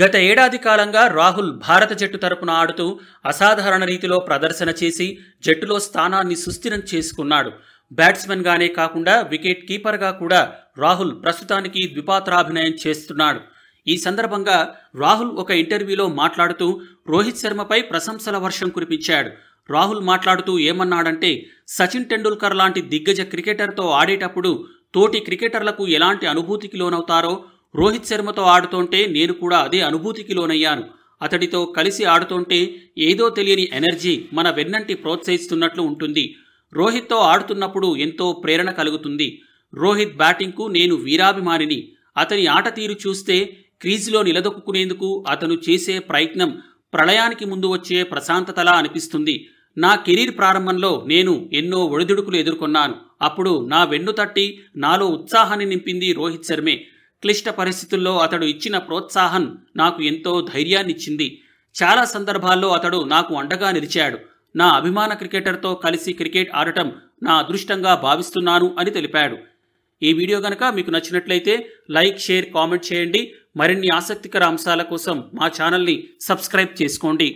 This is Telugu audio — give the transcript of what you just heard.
గత ఏడాది కాలంగా రాహుల్ భారత జట్టు తరపున ఆడుతూ అసాధారణ రీతిలో ప్రదర్శన చేసి జట్టులో స్థానాన్ని సుస్థిరం చేసుకున్నాడు బ్యాట్స్మెన్గానే కాకుండా వికెట్ కీపర్గా కూడా రాహుల్ ప్రస్తుతానికి ద్విపాత్రాభినయం చేస్తున్నాడు ఈ సందర్భంగా రాహుల్ ఒక ఇంటర్వ్యూలో మాట్లాడుతూ రోహిత్ శర్మపై ప్రశంసల వర్షం కురిపించాడు రాహుల్ మాట్లాడుతూ ఏమన్నాడంటే సచిన్ టెండూల్కర్ లాంటి దిగ్గజ క్రికెటర్తో ఆడేటప్పుడు తోటి క్రికెటర్లకు ఎలాంటి అనుభూతికి లోనవుతారో రోహిత్ శర్మతో ఆడుతుంటే నేను కూడా అదే అనుభూతికి లోనయ్యాను అతడితో కలిసి ఆడుతుంటే ఏదో తెలియని ఎనర్జీ మన వెన్నంటి ప్రోత్సహిస్తున్నట్లు ఉంటుంది రోహిత్తో ఆడుతున్నప్పుడు ఎంతో ప్రేరణ కలుగుతుంది రోహిత్ బ్యాటింగ్కు నేను వీరాభిమానిని అతని ఆట తీరు చూస్తే క్రీజులో నిలదొక్కునేందుకు అతను చేసే ప్రయత్నం ప్రళయానికి ముందు వచ్చే ప్రశాంతతలా అనిపిస్తుంది నా కెరీర్ ప్రారంభంలో నేను ఎన్నో ఒడిదుడుకులు ఎదుర్కొన్నాను అప్పుడు నా వెన్ను తట్టి నాలో ఉత్సాహాన్ని నింపింది రోహిత్ శర్మే క్లిష్ట పరిస్థితుల్లో అతడు ఇచ్చిన ప్రోత్సాహం నాకు ఎంతో ధైర్యాన్నిచ్చింది చాలా సందర్భాల్లో అతడు నాకు అండగా నిలిచాడు నా అభిమాన క్రికెటర్తో కలిసి క్రికెట్ ఆడటం నా అదృష్టంగా భావిస్తున్నాను అని తెలిపాడు ఈ వీడియో గనక మీకు నచ్చినట్లయితే లైక్ షేర్ కామెంట్ చేయండి మరిన్ని ఆసక్తికర అంశాల కోసం మా ఛానల్ని సబ్స్క్రైబ్ చేసుకోండి